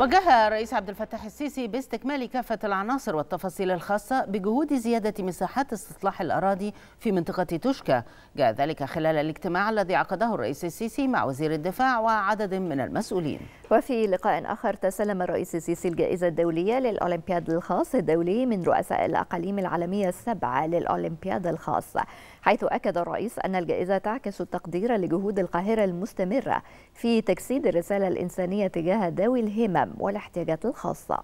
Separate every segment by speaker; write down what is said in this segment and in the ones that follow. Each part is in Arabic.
Speaker 1: وجه الرئيس عبد الفتاح السيسي باستكمال كافة العناصر والتفاصيل الخاصة بجهود زيادة مساحات استصلاح الأراضي في منطقة توشكا جاء ذلك خلال الاجتماع الذي عقده الرئيس السيسي مع وزير الدفاع وعدد من المسؤولين وفي لقاء آخر تسلم الرئيس السيسي الجائزة الدولية للأولمبياد الخاص الدولي من رؤساء الأقاليم العالمية السبعة للأولمبياد الخاص حيث أكد الرئيس أن الجائزة تعكس التقدير لجهود القاهرة المستمرة في تجسيد الرسالة الإنسانية تجاه ذوي الهمم العام والاحتياجات الخاصة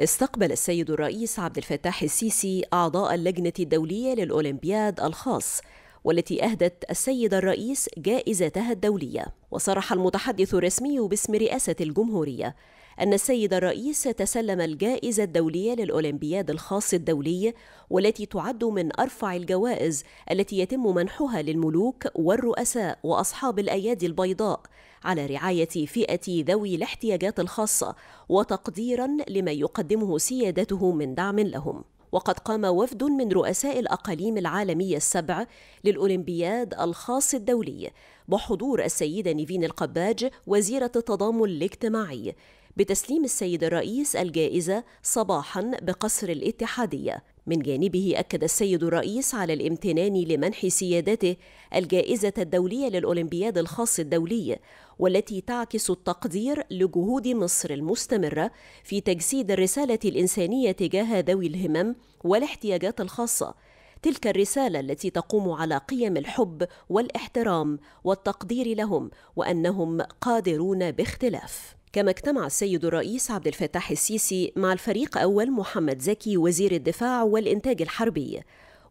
Speaker 1: استقبل السيد الرئيس عبد الفتاح السيسي أعضاء اللجنة الدولية للأولمبياد الخاص والتي أهدت السيد الرئيس جائزتها الدولية وصرح المتحدث الرسمي باسم رئاسة الجمهورية أن السيد الرئيس تسلم الجائزة الدولية للأولمبياد الخاص الدولي والتي تعد من أرفع الجوائز التي يتم منحها للملوك والرؤساء وأصحاب الأيادي البيضاء على رعاية فئة ذوي الاحتياجات الخاصة وتقديرا لما يقدمه سيادته من دعم لهم وقد قام وفد من رؤساء الأقاليم العالمية السبع للأولمبياد الخاص الدولي بحضور السيدة نيفين القباج وزيرة التضامن الاجتماعي بتسليم السيد الرئيس الجائزة صباحا بقصر الاتحادية من جانبه أكد السيد الرئيس على الامتنان لمنح سيادته الجائزة الدولية للأولمبياد الخاص الدولي والتي تعكس التقدير لجهود مصر المستمرة في تجسيد الرسالة الإنسانية تجاه ذوي الهمم والاحتياجات الخاصة تلك الرسالة التي تقوم على قيم الحب والاحترام والتقدير لهم وأنهم قادرون باختلاف كما اجتمع السيد الرئيس عبد الفتاح السيسي مع الفريق أول محمد زكي وزير الدفاع والإنتاج الحربي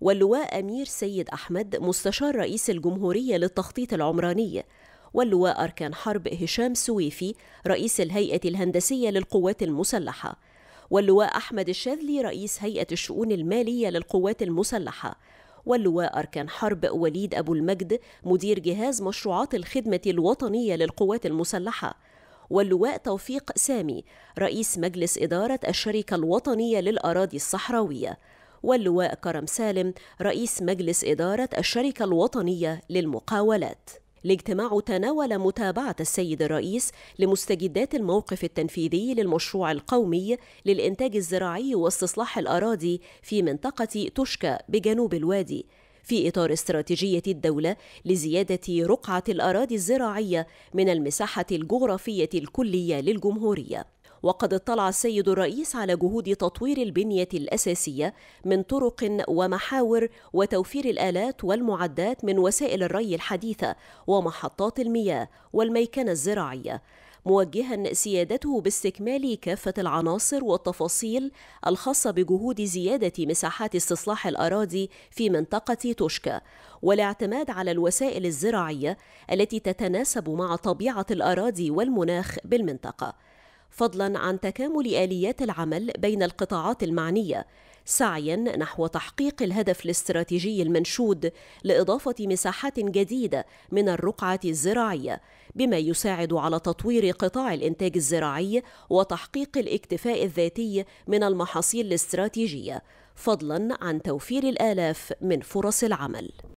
Speaker 1: واللواء أمير سيد أحمد مستشار رئيس الجمهورية للتخطيط العمراني واللواء أركان حرب هشام سويفي رئيس الهيئة الهندسية للقوات المسلحة واللواء أحمد الشاذلي رئيس هيئة الشؤون المالية للقوات المسلحة واللواء أركان حرب وليد أبو المجد مدير جهاز مشروعات الخدمة الوطنية للقوات المسلحة واللواء توفيق سامي رئيس مجلس إدارة الشركة الوطنية للأراضي الصحراوية واللواء كرم سالم رئيس مجلس إدارة الشركة الوطنية للمقاولات الاجتماع تناول متابعة السيد الرئيس لمستجدات الموقف التنفيذي للمشروع القومي للإنتاج الزراعي واستصلاح الأراضي في منطقة توشكا بجنوب الوادي في إطار استراتيجية الدولة لزيادة رقعة الأراضي الزراعية من المساحة الجغرافية الكلية للجمهورية. وقد اطلع السيد الرئيس على جهود تطوير البنيه الاساسيه من طرق ومحاور وتوفير الالات والمعدات من وسائل الري الحديثه ومحطات المياه والميكنه الزراعيه موجها سيادته باستكمال كافة العناصر والتفاصيل الخاصة بجهود زيادة مساحات استصلاح الأراضي في منطقة توشكا والاعتماد على الوسائل الزراعية التي تتناسب مع طبيعة الأراضي والمناخ بالمنطقة فضلا عن تكامل آليات العمل بين القطاعات المعنية سعيا نحو تحقيق الهدف الاستراتيجي المنشود لإضافة مساحات جديدة من الرقعة الزراعية بما يساعد على تطوير قطاع الإنتاج الزراعي وتحقيق الاكتفاء الذاتي من المحاصيل الاستراتيجية فضلا عن توفير الآلاف من فرص العمل